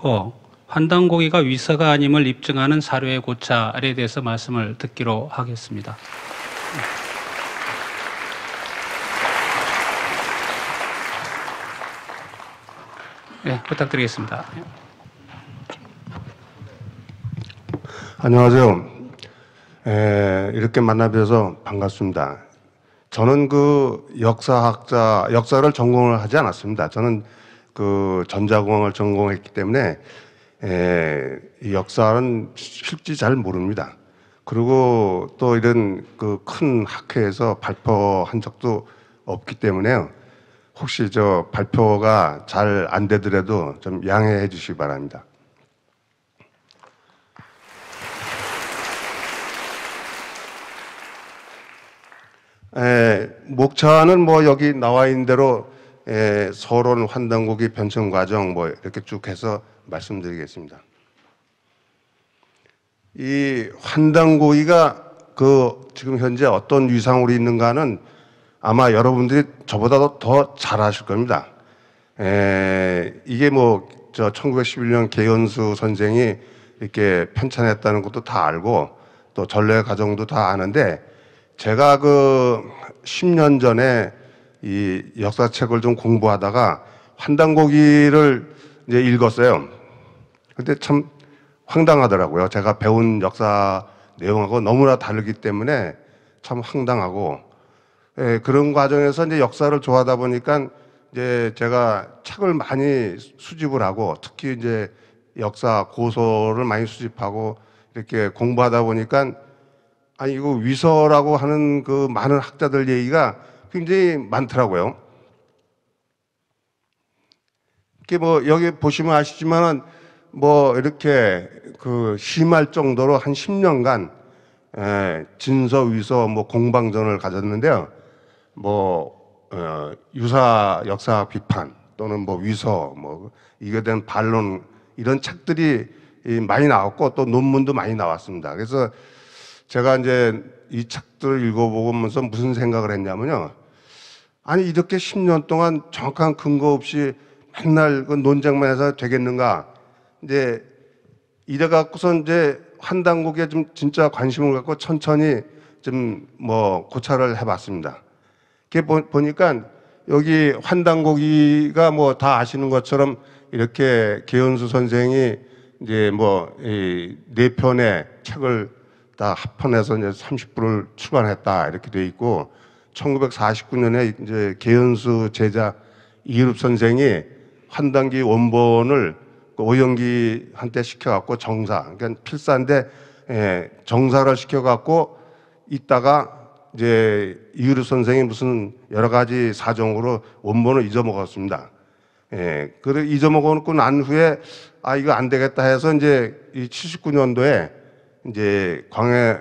있고 환단 고기가 위사가 아님을 입증하는 사료의 고찰에 대해서 말씀을 듣기로 하겠습니다. 네, 부탁드리겠습니다. 안녕하세요. 에, 예, 이렇게 만나뵈서 어 반갑습니다. 저는 그 역사학자, 역사를 전공을 하지 않았습니다. 저는 그 전자공학을 전공했기 때문에 에, 예, 역사는 실지 잘 모릅니다. 그리고 또 이런 그 큰 학회에서 발표한 적도 없기 때문에요. 혹시 저 발표가 잘 안 되더라도 좀 양해해 주시기 바랍니다. 에, 예, 목차는 뭐 여기 나와 있는 대로 에, 예, 서론 환단고기 변천 과정 뭐 이렇게 쭉 해서 말씀드리겠습니다. 이 환단고기가 그 지금 현재 어떤 위상으로 있는가는 아마 여러분들이 저보다도 더 잘 아실 겁니다. 에, 예, 이게 뭐저 1911년 개연수 선생이 이렇게 편찬했다는 것도 다 알고 또 전래 과정도 다 아는데 제가 그 10년 전에 이 역사책을 좀 공부하다가 환단고기를 이제 읽었어요. 근데 참 황당하더라고요. 제가 배운 역사 내용하고 너무나 다르기 때문에 참 황당하고 예, 그런 과정에서 이제 역사를 좋아하다 보니까 이제 제가 책을 많이 수집을 하고 특히 이제 역사 고소를 많이 수집하고 이렇게 공부하다 보니까 아니 이거 위서라고 하는 그 많은 학자들 얘기가 굉장히 많더라고요. 이게 뭐 여기 보시면 아시지만은 뭐 이렇게 그 심할 정도로 한 10년간 예, 진서 위서 뭐 공방전을 가졌는데요. 뭐 어, 유사 역사 비판 또는 뭐 위서 뭐 이거에 반론 이런 책들이 많이 나왔고 또 논문도 많이 나왔습니다. 그래서 제가 이제 이 책들을 읽어보면서 무슨 생각을 했냐면요. 아니 이렇게 10년 동안 정확한 근거 없이 맨날 그 논쟁만 해서 되겠는가? 이제 이래 갖고선 이제 한 당국에 좀 진짜 관심을 갖고 천천히 좀 뭐 고찰을 해봤습니다. 이렇게 보, 보니까 여기 환단고이가뭐 다 아시는 것처럼 이렇게 계현수 선생이 이제 뭐 네 편의 책을 다 합판해서 이제 30부를 출간했다 이렇게 돼 있고 1949년에 이제 개연수 제자 이일읍 선생이 환단기 원본을 그 오영기 한테 시켜갖고 정사, 그러니까 필사인데 예, 정사를 시켜갖고 있다가 이제 이유르 선생이 무슨 여러 가지 사정으로 원본을 잊어먹었습니다. 예, 그래 잊어먹었고 난 후에 아 이거 안 되겠다 해서 이제 이 79년도에 이제 광해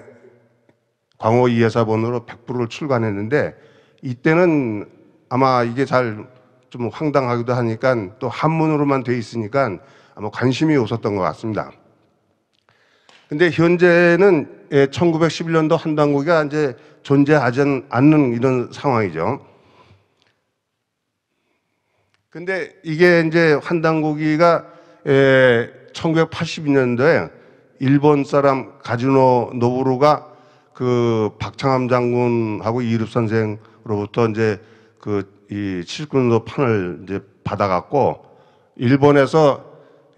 광호 이해사본으로 100%를 출간했는데 이때는 아마 이게 잘 좀 황당하기도 하니까 또 한문으로만 돼 있으니까 아마 관심이 없었던 것 같습니다. 근데 현재는 1911년도 예, 한당국이가 이제 존재하지 않는 이런 상황이죠. 근데 이게 이제 한당국이가 1982년도에 예, 일본 사람 가즈노 노부루가 그 박창암 장군하고 이일읍 선생으로부터 이제 그이 79년도 판을 이제 받아갖고 일본에서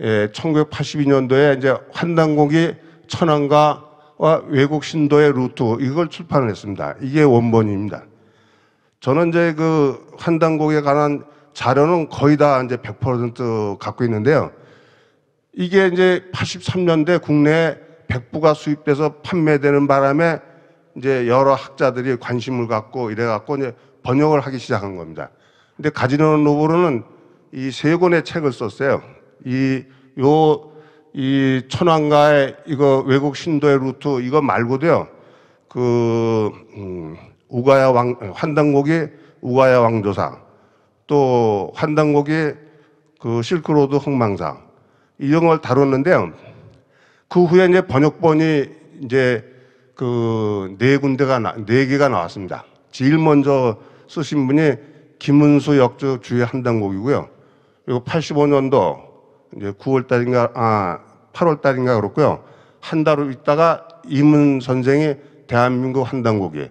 예, 1982년도에 이제 환단곡이 천황가와 외국 신도의 루트 이걸 출판을 했습니다. 이게 원본입니다. 저는 이제 그 환단곡에 관한 자료는 거의 다 이제 100% 갖고 있는데요. 이게 이제 83년대 국내에 백부가 수입돼서 판매되는 바람에 이제 여러 학자들이 관심을 갖고 이래갖고 이제 번역을 하기 시작한 겁니다. 근데 가지노 노브르는 이 세 권의 책을 썼어요. 이, 요, 이 천황가의 이거 외국 신도의 루트 이거 말고도요. 그, 음, 우가야 왕, 환당곡이 우가야 왕조상 또환당곡이그 실크로드 흥망상 이런 걸 다뤘는데요. 그 후에 이제 번역본이 이제 그네 군데가 네 개가 나왔습니다. 제일 먼저 쓰신 분이 김은수 역주 주의 한단곡이고요. 그리고 85년도 이제 9월 달인가 아 8월 달인가 그렇고요. 한달 있다가 이문 선생의 대한민국 한단곡이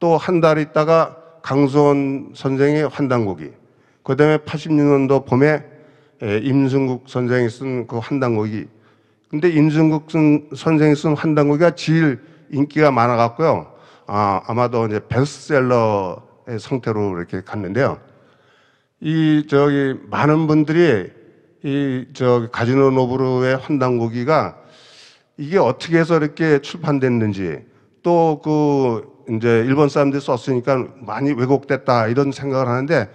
또 한 달 있다가 강수원 선생의 한단곡이 그다음에 86년도 봄에 임승국 선생이 쓴 그 한단곡이 근데 임승국 선생이 쓴 그 한단곡이가 제일 인기가 많아갖고요. 아, 아마도 이제 베스트셀러의 상태로 이렇게 갔는데요. 이 저기 많은 분들이 이 저기 가지노 노브르의 환단고기가 이게 어떻게 해서 이렇게 출판됐는지 또 그 이제 일본 사람들이 썼으니까 많이 왜곡됐다 이런 생각을 하는데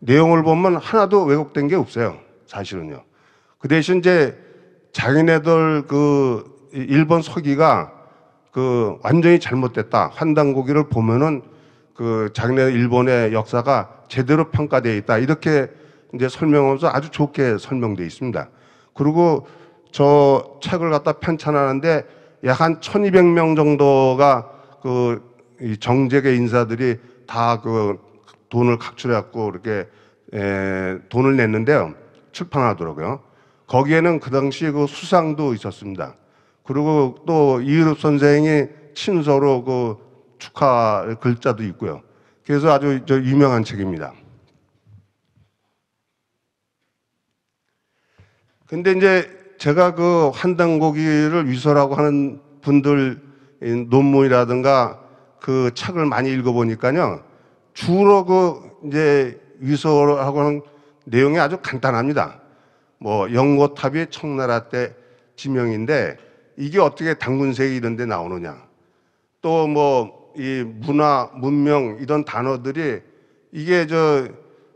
내용을 보면 하나도 왜곡된 게 없어요. 사실은요. 그 대신 이제 자기네들 그 일본 서기가 그 완전히 잘못됐다. 환단고기를 보면은 그 작년 네 일본의 역사가 제대로 평가되어 있다. 이렇게 이제 설명하면서 아주 좋게 설명되어 있습니다. 그리고 저 책을 갖다 편찬하는데 약 한 1200명 정도가 그이 정재계 인사들이 다 그 돈을 각출해갖고 이렇게 에, 돈을 냈는데요. 출판하더라고요. 거기에는 그 당시 그 수상도 있었습니다. 그리고 또 이웃 선생이 친서로 그 축하 글자도 있고요. 그래서 아주 저 유명한 책입니다. 근데 이제 제가 그 한단고기를 위서라고 하는 분들 논문이라든가 그 책을 많이 읽어보니까요. 주로 그 이제 위서라고 하는 내용이 아주 간단합니다. 뭐 영고탑이 청나라 때 지명인데 이게 어떻게 당군세계 이런 데 나오느냐. 또 뭐 이 문화, 문명 이런 단어들이 이게 저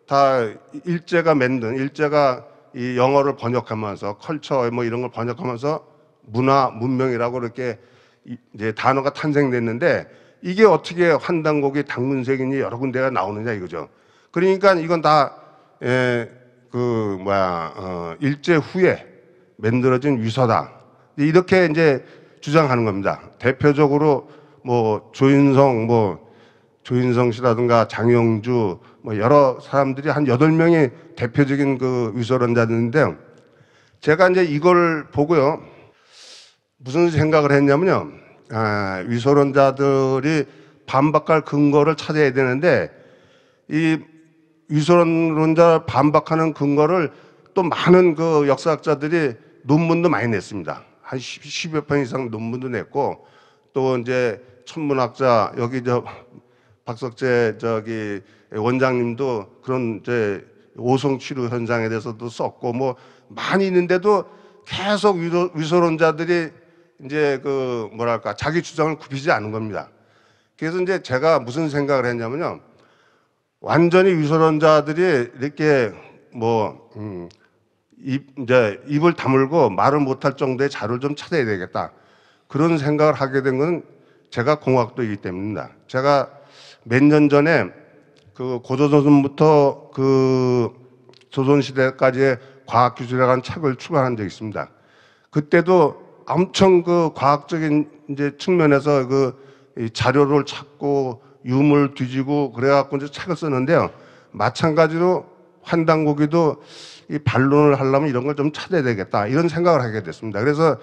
다 일제가 만든 일제가 이 영어를 번역하면서 컬처 뭐 이런 걸 번역하면서 문화, 문명이라고 이렇게 이제 단어가 탄생됐는데 이게 어떻게 환단곡이 당군색이니 여러 군데가 나오느냐 이거죠. 그러니까 이건 다, 에, 예, 그, 뭐야, 어, 일제 후에 만들어진 위서다. 이렇게 이제 주장하는 겁니다. 대표적으로 뭐 조인성, 뭐 조인성 씨라든가 장영주 뭐 여러 사람들이 한 여덟 명이 대표적인 그위설론자들인데 제가 이제 이걸 보고요. 무슨 생각을 했냐면요. 아, 위설론자들이 반박할 근거를 찾아야 되는데 이 위설론자 반박하는 근거를 또 많은 그 역사학자들이 논문도 많이 냈습니다. 한 10여 편 이상 논문도 냈고 또 이제 천문학자 여기 저 박석재 저기 원장님도 그런 이제 오송 치료 현장에 대해서도 썼고 뭐 많이 있는데도 계속 위로 위소론자들이 이제 그 뭐랄까 자기 주장을 굽히지 않은 겁니다. 그래서 이제 제가 무슨 생각을 했냐면요. 완전히 위소론자들이 이렇게 뭐 음, 입, 이제 입을 다물고 말을 못할 정도의 자료를 좀 찾아야 되겠다. 그런 생각을 하게 된 건 제가 공학도이기 때문입니다. 제가 몇 년 전에 그고조선부터그 조선시대까지의 과학기술에 관한 책을 출간한 적이 있습니다. 그때도 엄청 그 과학적인 이제 측면에서 그 이 자료를 찾고 유물 뒤지고 그래갖고 이제 책을 썼는데요. 마찬가지로 한 당국이도 이 반론을 하려면 이런 걸 좀 찾아야 되겠다 이런 생각을 하게 됐습니다. 그래서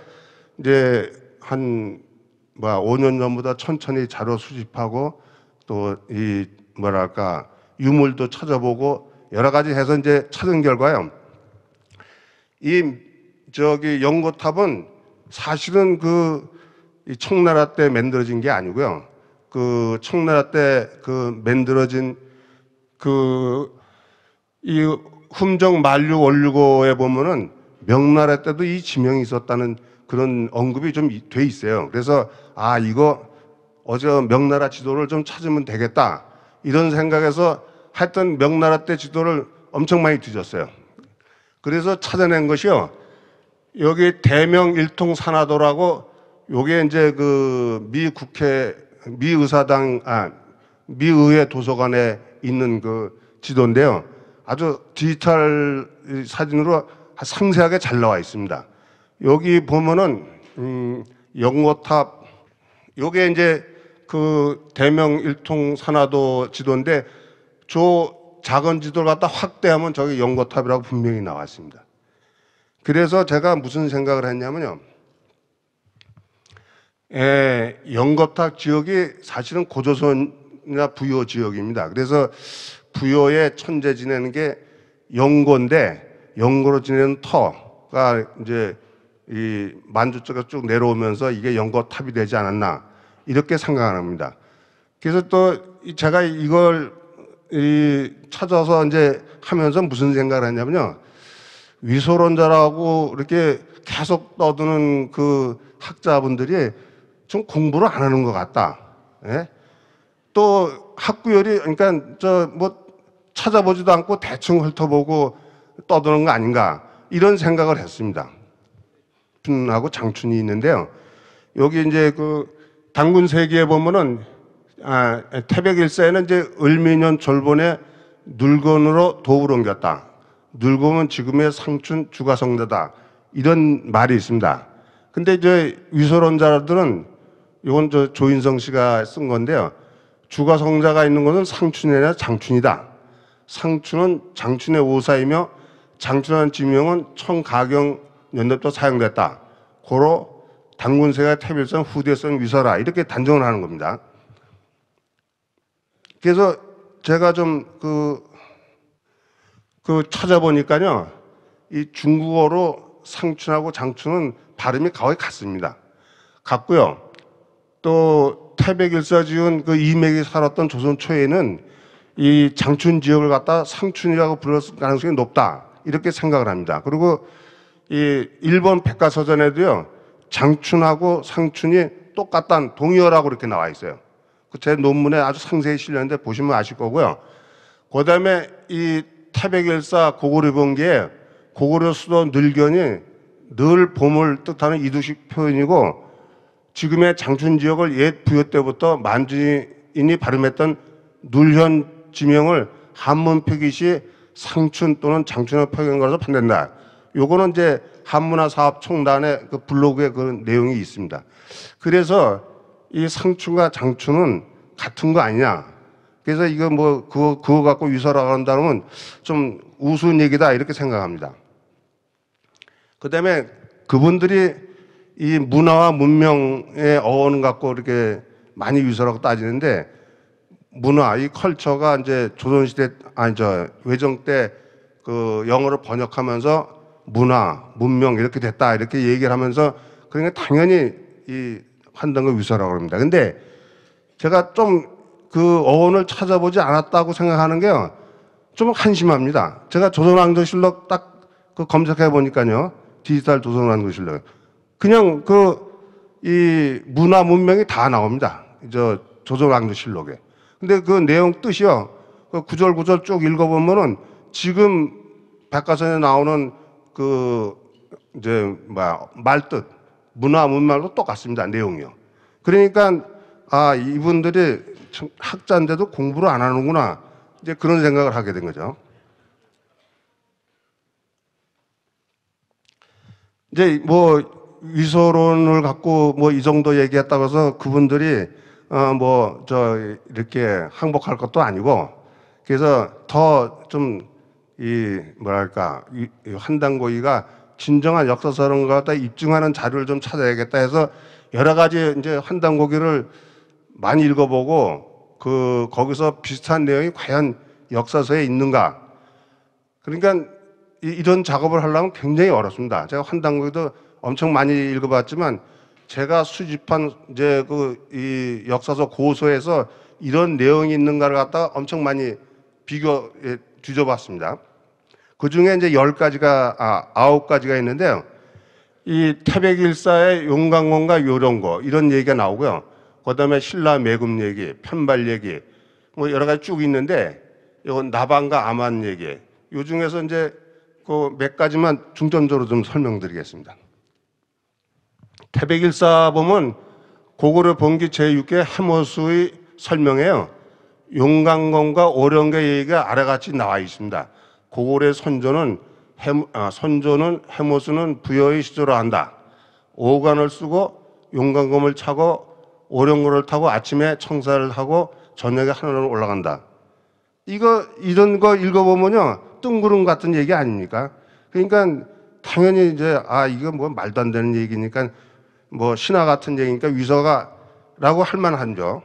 이제 한뭐야 5년 전보다 천천히 자료 수집하고 또 이 뭐랄까 유물도 찾아보고 여러 가지 해서 이제 찾은 결과요. 이 저기 연고탑은 사실은 그 청나라 때 만들어진 게 아니고요. 그 청나라 때 그 만들어진 그이 h 정 만류 원류고에 보면은 명나라 때도 이 지명이 있었다는 그런 언급이 좀 돼 있어요. 그래서 아 이거 어제 명나라 지도를 좀 찾으면 되겠다 이런 생각에서 하여튼 명나라 때 지도를 엄청 많이 뒤졌어요. 그래서 찾아낸 것이요. 여기 대명 일통 산하도라고 요게 이제 그 미 국회 미 의사당 아미 의회 도서관에 있는 그 지도인데요. 아주 디지털 사진으로 상세하게 잘 나와 있습니다. 여기 보면은 음, 영호탑 요게 이제 그 대명 일통 산화도 지도인데 저 작은 지도를 갖다 확대하면 저기 영거탑이라고 분명히 나왔습니다. 그래서 제가 무슨 생각을 했냐면요. 예, 영거탑 지역이 사실은 고조선이나 부여 지역입니다. 그래서 부여에 천재 지내는 게 영고인데 영고로 지내는 터가 이제 이 만주 쪽에 쭉 내려오면서 이게 영고 탑이 되지 않았나 이렇게 생각을 합니다. 그래서 또 제가 이걸 이 찾아서 이제 하면서 무슨 생각을 했냐면요. 위소론자라고 이렇게 계속 떠드는 그 학자분들이 좀 공부를 안 하는 것 같다. 예? 또 학구열이 그러니까 저 뭐 찾아보지도 않고 대충 훑어보고 떠드는 거 아닌가 이런 생각을 했습니다. 춘하고 장춘이 있는데요. 여기 이제 그 당군 세기에 보면은 아, 태백일사에는 이제 을미년 졸본에 늙은으로 도우를 옮겼다. 늙건은 지금의 상춘 주가성대다. 이런 말이 있습니다. 근데 이제 위소론자들은 이건 저 조인성 씨가 쓴 건데요. 주가 성자가 있는 것은 상춘이나 장춘이다. 상춘은 장춘의 오사이며 장춘한 지명은 청가경 연립도 사용됐다. 고로 당군세가 태빌성 후대성 위서라 이렇게 단정을 하는 겁니다. 그래서 제가 좀 그 그 찾아보니까요 이 중국어로 상춘하고 장춘은 발음이 거의 같습니다. 같고요 또 태백일사 지은 그 이맥이 살았던 조선 초에는 이 장춘 지역을 갖다 상춘이라고 불렀을 가능성이 높다. 이렇게 생각을 합니다. 그리고 이 일본 백과사전에도요, 장춘하고 상춘이 똑같단 동의어라고 이렇게 나와 있어요. 그 제 논문에 아주 상세히 실렸는데 보시면 아실 거고요. 그 다음에 이 태백일사 고구려 본기에 고구려 수도 늘견이 늘 봄을 뜻하는 이두식 표현이고 지금의 장춘 지역을 옛 부여 때부터 만주인이 발음했던 눌현 지명을 한문 표기 시 상춘 또는 장춘을 표기한 거라서 판단다. 요거는 이제 한문화 사업 총단의 그 블로그에 그런 내용이 있습니다. 그래서 이 상춘과 장춘은 같은 거 아니냐. 그래서 이거 뭐 그거, 그거 갖고 위설하고 한다면 좀 우스운 얘기다 이렇게 생각합니다. 그 다음에 그분들이 이 문화와 문명의 어원 갖고 이렇게 많이 유서라고 따지는데 문화, 이 컬처가 이제 조선시대, 아니, 저, 외정 때 그 영어를 번역하면서 문화, 문명 이렇게 됐다 이렇게 얘기를 하면서 그러니까 당연히 이판단과 유서라고 합니다. 근데 제가 좀 그 어원을 찾아보지 않았다고 생각하는 게요. 좀 한심합니다. 제가 조선왕조실록 딱 그 검색해 보니까요. 디지털 조선왕조실록. 그냥 그 이 문화 문명이 다 나옵니다. 저 조조왕조실록에. 근데 그 내용 뜻이요. 그 구절 구절 쭉 읽어보면은 지금 백과선에 나오는 그 이제 뭐 말뜻 문화 문말로 똑같습니다 내용이요. 그러니까 아 이분들이 학자인데도 공부를 안 하는구나 이제 그런 생각을 하게 된 거죠. 이제 뭐 위소론을 갖고 뭐 이 정도 얘기했다고 해서 그분들이 어 뭐 저 이렇게 항복할 것도 아니고 그래서 더 좀 이 뭐랄까 한단고의가 진정한 역사서론과 갖다 입증하는 자료를 좀 찾아야겠다 해서 여러 가지 이제 한단고기를 많이 읽어보고 그 거기서 비슷한 내용이 과연 역사서에 있는가 그러니까 이런 작업을 하려면 굉장히 어렵습니다. 제가 환단고기도 엄청 많이 읽어봤지만 제가 수집한 이제 그 이 역사서 고소에서 이런 내용이 있는가를 갖다가 엄청 많이 비교 예, 뒤져봤습니다. 그 중에 이제 열 가지가 아 아홉 가지가 있는데요. 이 태백일사의 용광원과 요령거 이런 얘기가 나오고요. 그다음에 신라 매금 얘기, 편발 얘기 뭐 여러 가지 쭉 있는데 이건 나방과 암환 얘기. 요 중에서 이제 그 몇 가지만 중점적으로 좀 설명드리겠습니다. 태백일사 보면 고구려 본기 제6개 해모수의 설명에요. 용강검과 오령계 얘기가 아래같이 나와 있습니다. 고구려 선조는 해모, 아, 선조는 해모수는 부여의 시조로 한다. 오관을 쓰고 용강검을 차고 오령고를 타고 아침에 청사를 하고 저녁에 하늘로 올라간다. 이거 이런 거 읽어보면요 뜬구름 같은 얘기 아닙니까? 그러니까 당연히 이제 아 이거 뭐 말도 안 되는 얘기니까 뭐 신화 같은 얘기니까 위서가라고 할 만한죠.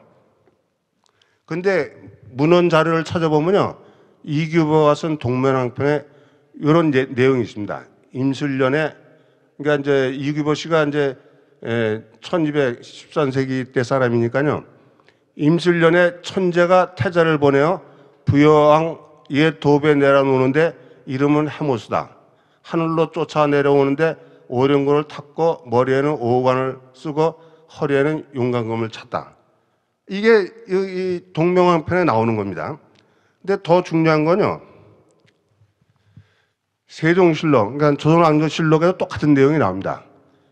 근데 문헌 자료를 찾아보면요. 이규보와 쓴 동면왕편에 이런 내, 내용이 있습니다. 임술년에 그러니까 이제 이규보 씨가 이제 1213세기 예, 때 사람이니까요. 임술년에 천재가 태자를 보내어 부여왕 옛 도배 내려놓는데 이름은 해모수다. 하늘로 쫓아 내려오는데 오륜근을 탔고 머리에는 오호관을 쓰고 허리에는 용관금을 찼다. 이게 이 동명왕편에 나오는 겁니다. 근데 더 중요한 건요. 세종실록, 그러니까 조선왕조실록에도 똑같은 내용이 나옵니다.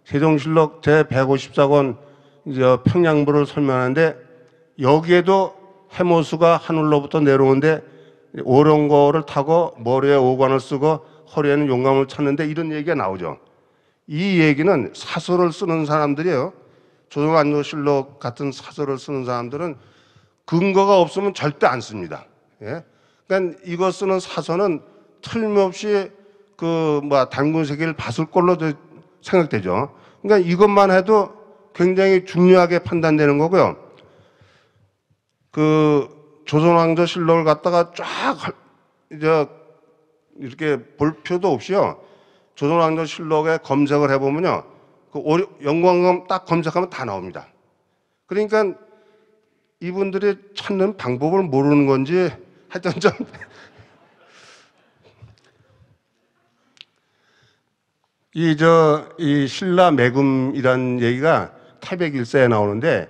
세종실록 제154권 이제 평양부를 설명하는데 여기에도 해모수가 하늘로부터 내려오는데 오른 거를 타고 머리에 오관을 쓰고 허리에는 용감을 찾는데 이런 얘기가 나오죠. 이 얘기는 사설을 쓰는 사람들이에요. 조정안조실록 같은 사설을 쓰는 사람들은 근거가 없으면 절대 안 씁니다. 예? 그러니까 이거 쓰는 사서는 틀림없이 그 뭐 단군 세계를 봤을 걸로 생각되죠. 그러니까 이것만 해도 굉장히 중요하게 판단되는 거고요. 그 조선왕조 실록을 갖다가 쫙 이제 이렇게 볼 필요도 없이요. 조선왕조실록에 검색을 해보면요. 그 영광검 딱 검색하면 다 나옵니다. 그러니까 이분들이 찾는 방법을 모르는 건지 하여튼 좀 이, 저, 이 신라 매금이란 얘기가 태백일사에 나오는데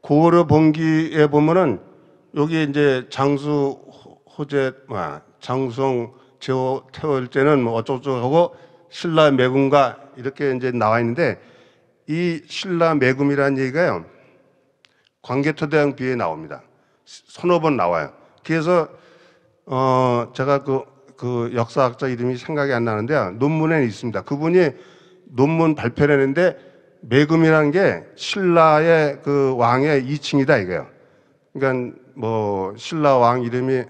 고려 봉기에 보면은 여기 이제 장수 호재, 아, 장성 제호 태월때는뭐 어쩌고저쩌고 하고 신라 매금과 이렇게 이제 나와 있는데 이 신라 매금이라는 얘기가요. 광개토대왕 비에 나옵니다. 서너 번 나와요. 그래서 어 제가 그, 그 역사학자 이름이 생각이 안나는데 논문에 있습니다. 그분이 논문 발표를 했는데 매금이라는 게 신라의 그 왕의 2층이다 이거예요. 그러니까 뭐 신라 왕 이름이 에,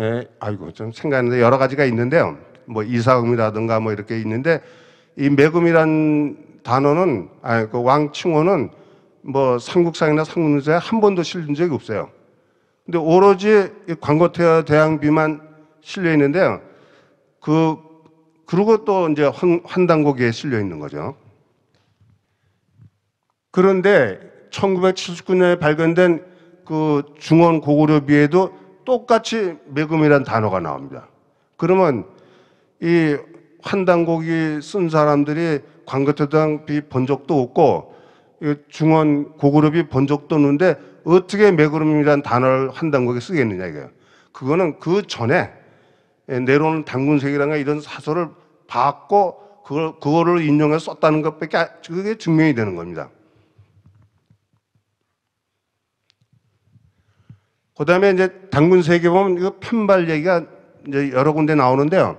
예, 아이고 좀 생각하는데 여러 가지가 있는데요. 뭐 이사금이라든가 뭐 이렇게 있는데 이 매금이란 단어는 아니 그 왕칭호는 뭐 삼국상이나 삼국유사에한 번도 실린 적이 없어요. 근데 오로지 광고태어 대항비만 실려 있는데그 그리고 또 이제 환, 당고에 실려 있는 거죠. 그런데 1979년에 발견된 그 중원 고구려비에도 똑같이 매금이란 단어가 나옵니다. 그러면 이환단곡이쓴 사람들이 광거토당비 본 적도 없고 중원 고그룹이 본 적도 없는데 어떻게 매그룹이란 단어를 환단곡에 쓰겠느냐 이거예요. 그거는 그 전에 내려오는 당군색이라는 이런 사설을 받고 그걸 그거를 인용해서 썼다는 것밖에 아, 그게 증명이 되는 겁니다. 그다음에 이제 당군 세계 보면 이 편발 얘기가 이제 여러 군데 나오는데요.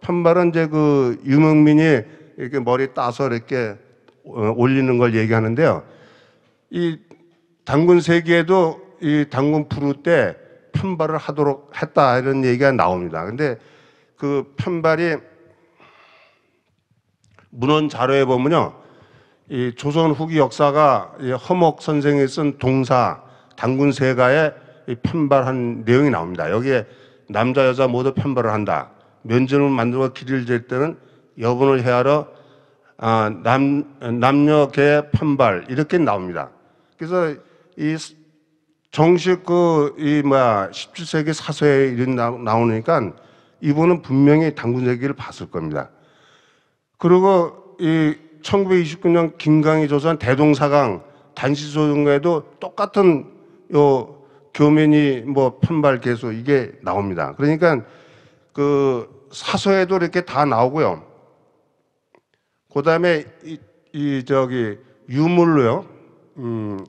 편발은 이제 그유명민이 이렇게 머리 따서 이렇게 어, 올리는 걸 얘기하는데요. 이 당군 세계에도이 당군 부르 때 편발을 하도록 했다 이런 얘기가 나옵니다. 근데 그 편발이 문헌 자료에 보면요. 이 조선 후기 역사가 허목 선생이 쓴 동사 당군 세가에 편발한 내용이 나옵니다. 여기에 남자 여자 모두 편발을 한다. 면전을 만들어 길이를 잴 때는 여분을 헤아러 아, 남, 남녀계 판발 이렇게 나옵니다. 그래서 이 정식 그이 뭐야 17세기 사서에 이런 나, 나오니까 이분은 분명히 당군제기를 봤을 겁니다. 그리고 이 1929년 김강이 조선 대동사강 단시소송에도 똑같은 요 교면이 뭐 판발 개수 이게 나옵니다. 그러니까 그 사서에도 이렇게 다 나오고요. 그 다음에 이, 이, 저기 유물로요. 음,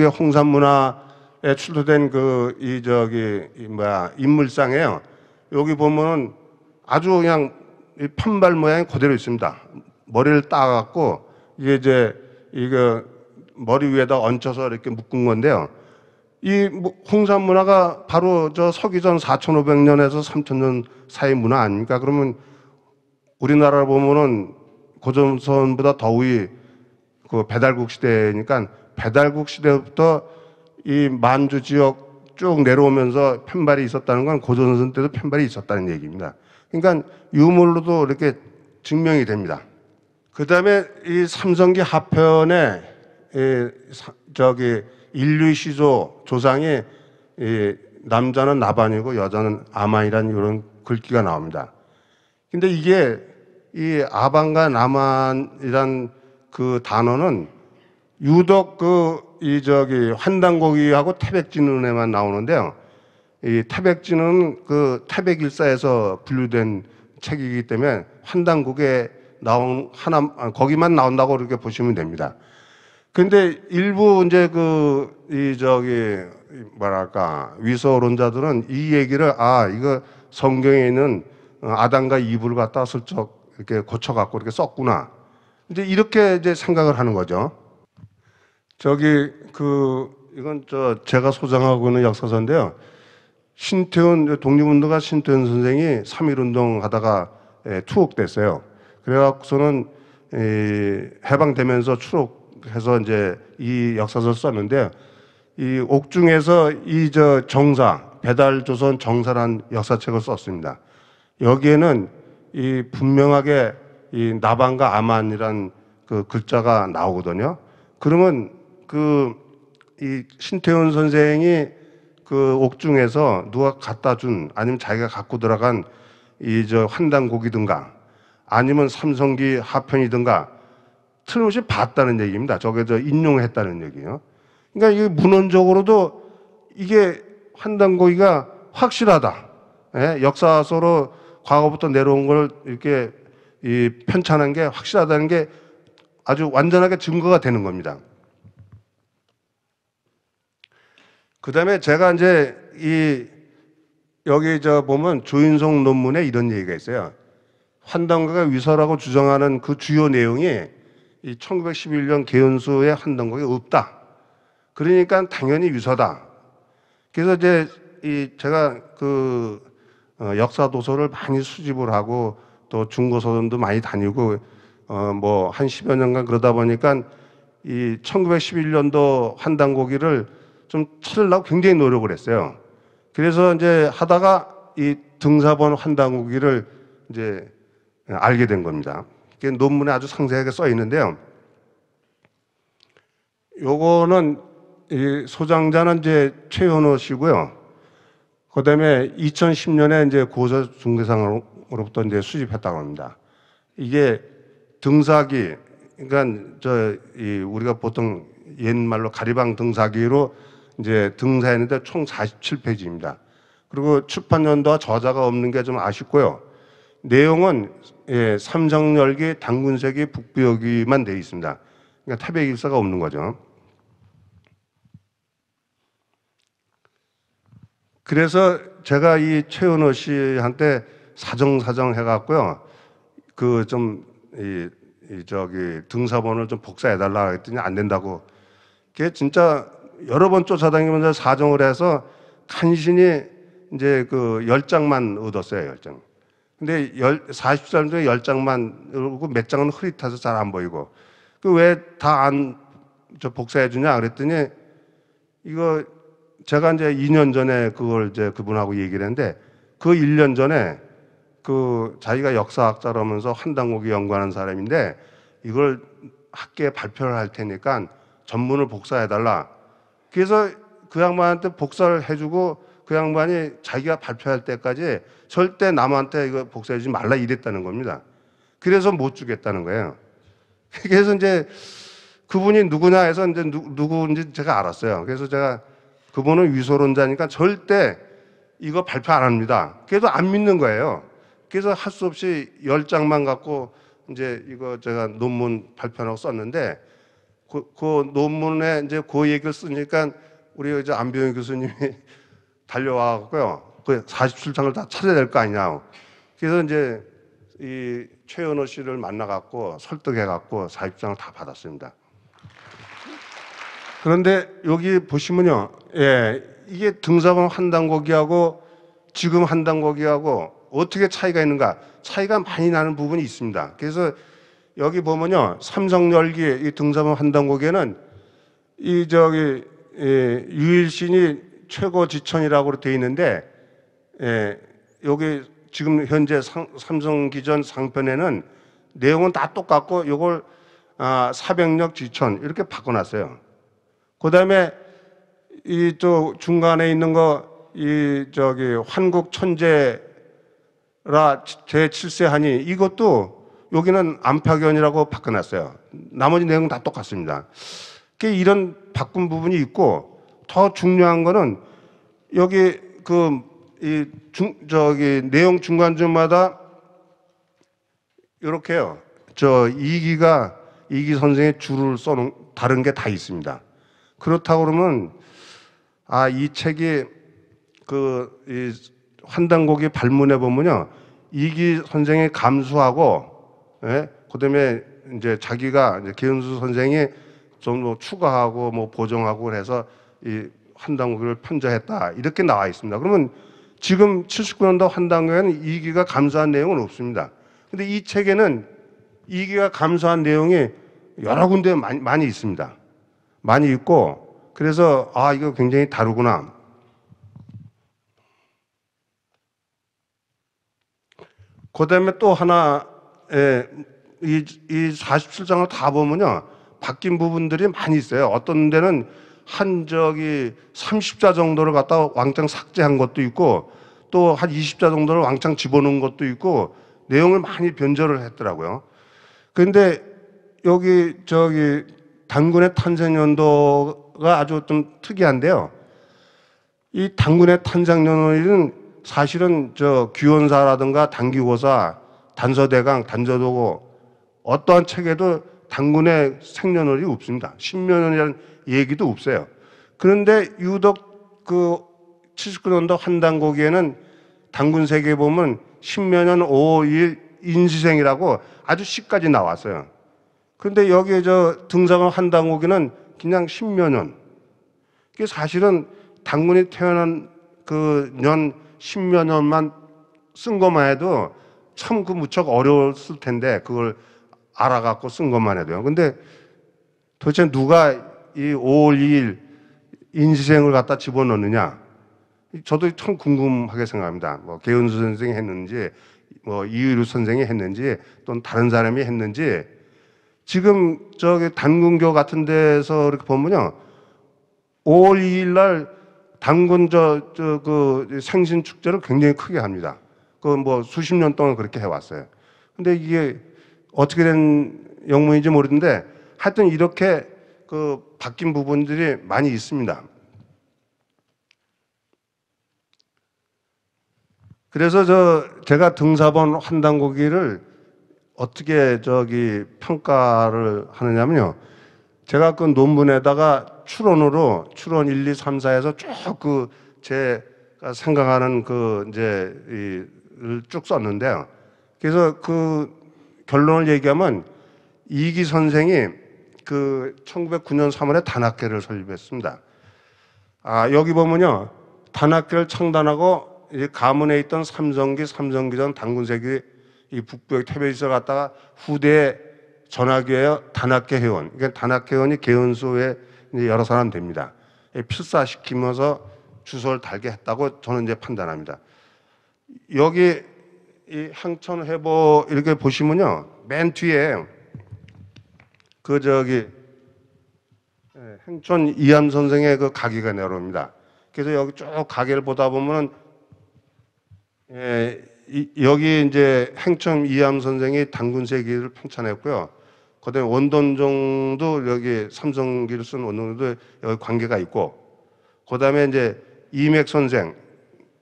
중국의 홍산 문화에 출토된 그 이 저기 이 뭐야 인물상에요. 여기 보면은 아주 그냥 이 판발 모양이 그대로 있습니다. 머리를 따갖고 이게 이제 이거 머리 위에다 얹혀서 이렇게 묶은 건데요. 이 뭐 홍산 문화가 바로 저 서기전 4,500년에서 3,000년 사이 문화 아닙니까? 그러면 우리나라 보면은 고전선보다 더위 그 배달국 시대니까 배달국 시대부터 이 만주 지역 쭉 내려오면서 편발이 있었다는 건고전선 때도 편발이 있었다는 얘기입니다. 그러니까 유물로도 이렇게 증명이 됩니다. 그 다음에 이 삼성기 하편에 이 저기 인류의 시조 조상에 남자는 나반이고 여자는 아만이라는 이런 글귀가 나옵니다. 근데 이게 이 아반과 나만이란 그 단어는 유독 그이 저기 환단고기하고 태백진운에만 나오는데요. 이 태백진은 그 태백일사에서 분류된 책이기 때문에 환단국에 나온 하나 아, 거기만 나온다고 이렇게 보시면 됩니다. 근데 일부 이제 그 이 저기 뭐랄까 위서론자들은 이 얘기를 아 이거 성경에 있는 어, 아담과 이불를 갖다 슬쩍 이렇게 고쳐갖고 이렇게 썼구나. 이제 이렇게 이제 생각을 하는 거죠. 저기 그 이건 저 제가 소장하고 있는 역사서인데요. 신태훈 독립운동가 신태훈 선생이 삼일운동 하다가 예, 투옥됐어요. 그래갖고서는 해방되면서 추록 해서 이제 이 역사서를 썼는데 이 옥중에서 이 저 정사 배달 조선 정사란 역사책을 썼습니다. 여기에는 이 분명하게 이 나방과 아만이란 그 글자가 나오거든요. 그러면 그 이 신태훈 선생이 그 옥중에서 누가 갖다 준 아니면 자기가 갖고 들어간 이 저 환단곡이든가 아니면 삼성기 하편이든가 틀림없이 봤다는 얘기입니다. 저게 인용했다는 얘기예요. 그러니까 이게 문헌적으로도 이게 환단고기가 확실하다. 예? 역사서로 과거부터 내려온 걸 이렇게 이 편찬한 게 확실하다는 게 아주 완전하게 증거가 되는 겁니다. 그 다음에 제가 이제 이 여기 저 보면 조인성 논문에 이런 얘기가 있어요. 환단가가 위서라고 주장하는 그 주요 내용이 이 1911년 개연수의 한동국이 없다. 그러니까 당연히 유사다. 그래서 이제 이 제가 그 어, 역사 도서를 많이 수집을 하고 또 중고서점도 많이 다니고 어뭐 한 10여 년간 그러다 보니까 이 1911년도 한단고기를좀 찾으려고 굉장히 노력을 했어요. 그래서 이제 하다가 이 등사본 한단고기를 이제 알게 된 겁니다. 이게 논문에 아주 상세하게 써 있는데요. 요거는 소장자는 이제 최현호 씨고요. 그 다음에 2010년에 이제 고서 중대상으로부터 이제 수집했다고 합니다. 이게 등사기, 그러니까 저, 우리가 보통 옛말로 가리방 등사기로 이제 등사했는데 총 47페이지입니다. 그리고 출판 연도와 저자가 없는 게 좀 아쉽고요. 내용은 예, 삼정열계 당군세계 북부여기만 돼 있습니다. 그러니까 태백 일사가 없는 거죠. 그래서 제가 이 최은호 씨한테 사정사정 해갖고요. 그 좀, 이, 이 저기 등사본을 좀 복사해달라 했더니 안 된다고. 그게 진짜 여러 번 쫓아다니면서 사정을 해서 간신히 이제 그 열장만 얻었어요, 열장. 근데 40장 중에 10장만 그리고 몇 장은 흐릿해서 잘 안 보이고 그 왜 다 안 저 복사해 주냐 그랬더니 이거 제가 이제 2년 전에 그걸 이제 그분하고 얘기를 했는데 그 1년 전에 그 자기가 역사학자라면서 한당국이 연구하는 사람인데 이걸 학계에 발표를 할 테니까 전문을 복사해 달라. 그래서 그 양반한테 복사를 해주고 그 양반이 자기가 발표할 때까지 절대 남한테 이거 복사해주지 말라 이랬다는 겁니다. 그래서 못 주겠다는 거예요. 그래서 이제 그분이 누구냐 해서 이제 누, 누구인지 제가 알았어요. 그래서 제가 그분은 위소론자니까 절대 이거 발표 안 합니다. 그래도 안 믿는 거예요. 그래서 할 수 없이 열 장만 갖고 이제 이거 제가 논문 발표하고 썼는데 그, 그 논문에 이제 그 얘기를 쓰니까 우리 이제 안병현 교수님이 달려와갖고요. 그 47장을 다 찾아야 될 거 아니냐. 그래서 이제 이 최은호 씨를 만나갖고 설득해갖고 40장을 다 받았습니다. 그런데 여기 보시면요. 예, 이게 등사범 한 단고기하고 지금 한 단고기하고 어떻게 차이가 있는가? 차이가 많이 나는 부분이 있습니다. 그래서 여기 보면요. 삼성열기 이 등사범 한 단고기에는 이 저기 예, 유일신이 최고 지천이라고 되어 있는데 예, 여기 지금 현재 상, 삼성 기전 상편에는 내용은 다 똑같고 이걸 아, 사백력 지천 이렇게 바꿔놨어요. 그 다음에 이저 중간에 있는 거 이 저기 환국 천재라 제7세하니 이것도 여기는 안파견이라고 바꿔놨어요. 나머지 내용은 다 똑같습니다. 이런 바꾼 부분이 있고 더 중요한 거는 여기 그, 이 중, 저기 내용 중간쯤마다 이렇게요. 저 이기가 이기 선생의 줄을 써놓은 다른 게 다 있습니다. 그렇다고 그러면 아, 이 책이 그, 이 환단곡이 발문해 보면요. 이기 선생의 감수하고, 예? 그 다음에 이제 자기가 이제 개은수 선생이 좀뭐 추가하고 뭐 보정하고 그래서 이한 당국을 편자했다 이렇게 나와 있습니다. 그러면 지금 79년도 한당국에는 이기가 감사한 내용은 없습니다. 근데 이 책에는 이기가 감사한 내용이 여러 군데 많이, 많이 있습니다. 많이 있고 그래서 아 이거 굉장히 다르구나. 그다음에 또 하나 예, 이, 이 47장을 다 보면요 바뀐 부분들이 많이 있어요. 어떤 데는 한 저기 30자 정도를 갖다 왕창 삭제한 것도 있고 또 한 20자 정도를 왕창 집어넣은 것도 있고 내용을 많이 변절을 했더라고요. 그런데 여기 저기 단군의 탄생연도가 아주 좀 특이한데요. 이 단군의 탄생연도는 사실은 저 규원사라든가 단기고사, 단서대강, 단서도고 어떠한 책에도 단군의 생년월이 없습니다. 신면이라는 얘기도 없어요. 그런데 유독 그 79년도 한단고에는 당군 세계 보면 신면연 5일 인지생이라고 아주 시까지 나왔어요. 그런데 여기에 저등산을한단고에는 그냥 신면연. 이게 사실은 당군이 태어난 그년1 0 년만 쓴 것만 해도 참 그 무척 어려웠을 텐데 그걸 알아갖고 쓴 것만 해도요. 근데 도대체 누가 이 5월 2일 인시생을 갖다 집어넣느냐? 저도 참 궁금하게 생각합니다. 뭐 개은수 선생이 했는지, 뭐 이유류 선생이 했는지, 또는 다른 사람이 했는지, 지금 저기 단군교 같은 데서 이렇게 보면요. 5월 2일 날 단군 저, 저, 그 생신 축제를 굉장히 크게 합니다. 그 뭐 수십 년 동안 그렇게 해왔어요. 근데 이게 어떻게 된 영문인지 모르는데 하여튼 이렇게 그 바뀐 부분들이 많이 있습니다. 그래서 저 제가 등사본 환단고기를 어떻게 저기 평가를 하느냐면요. 제가 그 논문에다가 추론으로 추론 1, 2, 3, 4에서 쭉 그 제가 생각하는 그 이제 이쭉 썼는데요. 그래서 그 결론을 얘기하면 이기 선생이 그 1909년 3월에 단학계를 설립했습니다. 아, 여기 보면요. 단학계를 창단하고 이제 가문에 있던 삼성기, 삼성기전, 당군세기 이 북부의 태베지서 갔다가 후대 전학교에 단학계 회원. 그러니까 단학계 회원이 개헌소에 여러 사람 됩니다. 필사시키면서 주소를 달게 했다고 저는 이제 판단합니다. 여기 이 항천 해보 이렇게 보시면요. 맨 뒤에 그 저기 예, 행촌 이암 선생의 그 가게가 내려옵니다. 그래서 여기 쭉 가게를 보다 보면은 예, 이, 여기 이제 행천 이암 선생이 당군세기를 편찬했고요. 그다음에 원돈종도 여기 삼성기를 쓴 원돈종도 여기 관계가 있고, 그다음에 이제 이맥 선생,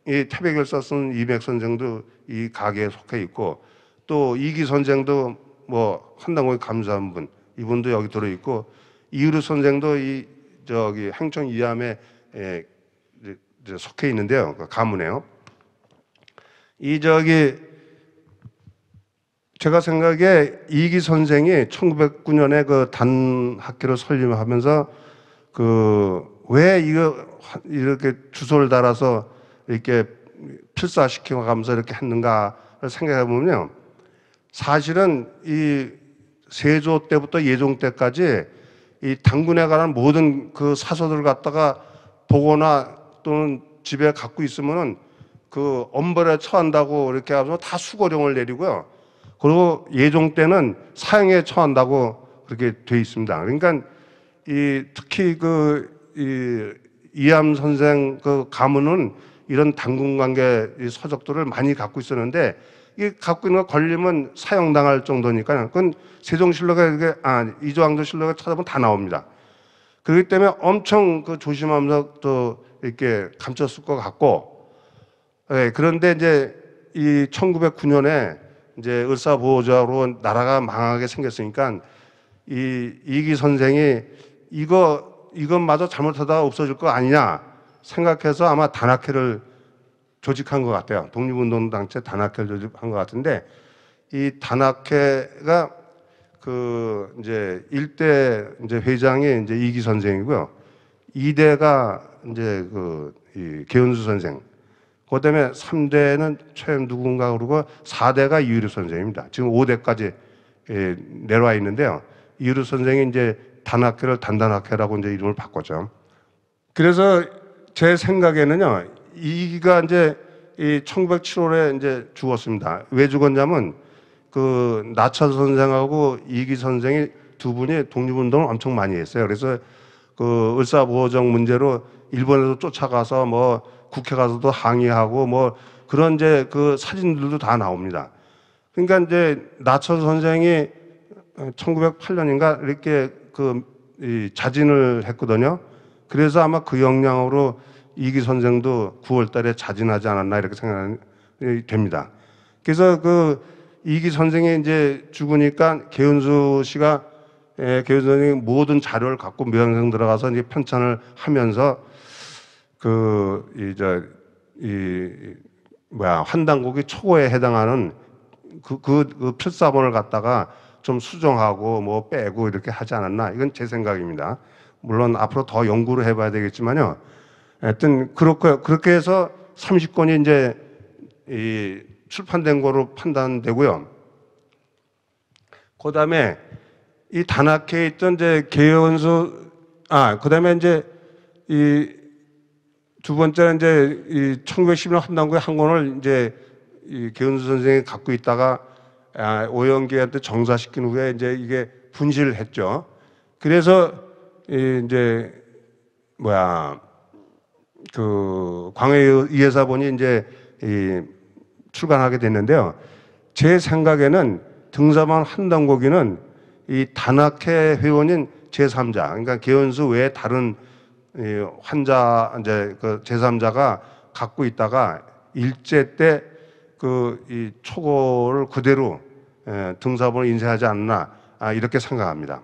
이 태백열사 쓴 이맥 선생도 이 가게에 속해 있고, 또 이기 선생도 뭐 한당고에 감사한 분, 이분도 여기 들어 있고 이유루 선생도 이 저기 행청 이함에 예, 속해 있는데요. 그 가문에요. 이 저기 제가 생각에 이기 선생이 1909년에 그 단 학교를 설립하면서 그 왜 이거 이렇게 주소를 달아서 이렇게 필사시키고 가면서 이렇게 했는가를 생각해 보면요. 사실은 이 세조 때부터 예종 때까지 이 당군에 관한 모든 그 사서들 갖다가 보거나 또는 집에 갖고 있으면은 그 엄벌에 처한다고 이렇게 하면서 다 수고령을 내리고요. 그리고 예종 때는 사형에 처한다고 그렇게 돼 있습니다. 그러니까 이 특히 그 이, 이암 선생 그 가문은 이런 당군 관계 서적들을 많이 갖고 있었는데 이 갖고 있는 거 걸리면 사형당할 정도니까 그건 세종실록에 이게 아 이조왕조 실록에 찾아보면 다 나옵니다. 그렇기 때문에 엄청 그 조심하면서 또 이렇게 감췄을 것 같고 예, 그런데 이제 이 1909년에 이제 을사보호자로 나라가 망하게 생겼으니까 이 이기 선생이 이거 이것마저 잘못하다가 없어질 거 아니냐 생각해서 아마 단학회를 조직한 것 같아요. 독립운동단체 단학회 조직한 것 같은데 이 단학회가 그 이제 일대 이제 회장이 이제 이기 선생이고요. 2대가 이제 그이개운수 선생. 그 다음에 3대는 최임 누군가 그러고 4대가 이유류 선생입니다. 지금 5대까지 예, 내려와 있는데요. 이유류 선생이 이제 단학회를 단단학회라고 이제 이름을 바꿨죠. 그래서 제 생각에는요, 이가 이제 이 1907월에 이제 죽었습니다. 왜 죽었냐면 그나철 선생하고 이기 선생이 두 분이 독립운동을 엄청 많이 했어요. 그래서 그을사부호정 문제로 일본에서 쫓아가서 뭐 국회 가서도 항의하고 뭐 그런 이제 그 사진들도 다 나옵니다. 그러니까 이제 나철 선생이 1908년인가 이렇게 그이 자진을 했거든요. 그래서 아마 그역량으로 이기 선생도 9월 달에 자진하지 않았나 이렇게 생각이 됩니다. 그래서 그 이기 선생이 이제 죽으니까 개은수 씨가 예, 개은수 선생이 모든 자료를 갖고 묘양생 들어가서 이제 편찬을 하면서 그, 이, 저, 이, 뭐야, 환당곡이 초고에 해당하는 그, 그, 그 필사본을 갖다가 좀 수정하고 뭐 빼고 이렇게 하지 않았나. 이건 제 생각입니다. 물론 앞으로 더 연구를 해봐야 되겠지만요. 하여튼 그렇게 그렇게 해서 30권이 이제 이 출판된 거로 판단되고요. 그다음에 이 단학회에 있던 이제 개연수아 그다음에 이제 이 두 번째는 이제 이 1910년 한당구에 한 권을 이제 이 개연수 선생이 갖고 있다가 아, 오영기한테 정사시킨 후에 이제 이게 분실을 했죠. 그래서 이 이제 뭐야 그 광해의사본이 이제 이 출간하게 됐는데요. 제 생각에는 등사만 한 단고기는 이 단학회 회원인 제3자, 그러니까 개원수 외에 다른 이 환자, 이제 그 제3자가 갖고 있다가 일제 때 그 이 초고를 그대로 예, 등사본을 인쇄하지 않나, 아, 이렇게 생각합니다.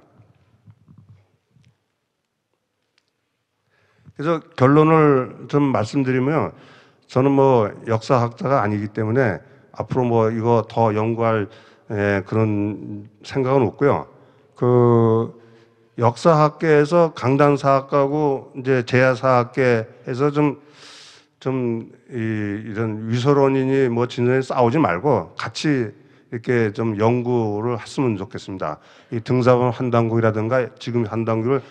그래서 결론을 좀 말씀드리면 저는 뭐 역사학자가 아니기 때문에 앞으로 뭐 이거 더 연구할 예, 그런 생각은 없고요. 그 역사학계에서 강단사학과고 이제 제야사학계에서 좀, 좀, 이, 이런 위서론이니 뭐 진선이 싸우지 말고 같이 이렇게 좀 연구를 했으면 좋겠습니다. 이 등사본 한단국이라든가 지금 한단국을이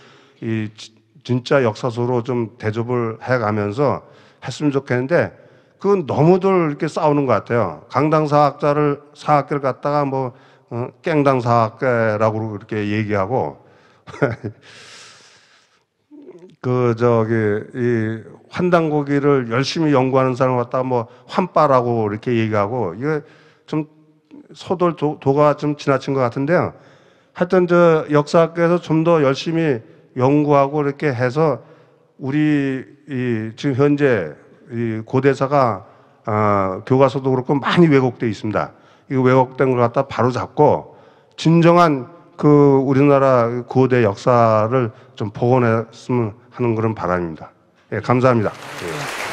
진짜 역사서로 좀 대접을 해가면서 했으면 좋겠는데 그건 너무들 이렇게 싸우는 것 같아요. 강당 사학자를 사학계를 갖다가 뭐 어, 깽당 사학계라고 그렇게 얘기하고 그 저기 이 환단 고기를 열심히 연구하는 사람 갖다 뭐 환빠라고 이렇게 얘기하고 이게 좀 소돌 도, 도가 좀 지나친 것 같은데요. 하여튼 저 역사학계에서 좀 더 열심히 연구하고 이렇게 해서 우리 이 지금 현재 이 고대사가 아 교과서도 그렇고 많이 왜곡돼 있습니다. 이거 왜곡된 걸 갖다 바로 잡고 진정한 그 우리나라 고대 역사를 좀 복원했으면 하는 그런 바람입니다. 예, 감사합니다. 예.